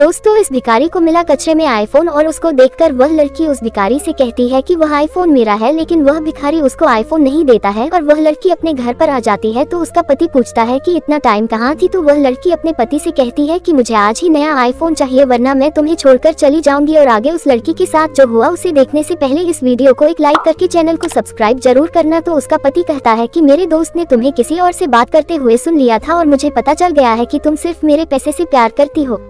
दोस्तों इस भिकारी को मिला कचरे में आईफोन और उसको देखकर वह लड़की उस भिकारी से कहती है कि वह आईफोन मेरा है लेकिन वह भिखारी उसको आईफोन नहीं देता है और वह लड़की अपने घर पर आ जाती है तो उसका पति पूछता है कि इतना टाइम कहाँ थी तो वह लड़की अपने पति से कहती है कि मुझे आज ही नया आईफोन चाहिए वरना मैं तुम्हें छोड़कर चली जाऊंगी और आगे उस लड़की के साथ जो हुआ उसे देखने से पहले इस वीडियो को एक लाइक करके चैनल को सब्सक्राइब जरूर करना तो उसका पति कहता है की मेरे दोस्त ने तुम्हें किसी और से बात करते हुए सुन लिया था और मुझे पता चल गया है की तुम सिर्फ मेरे पैसे से प्यार करती हो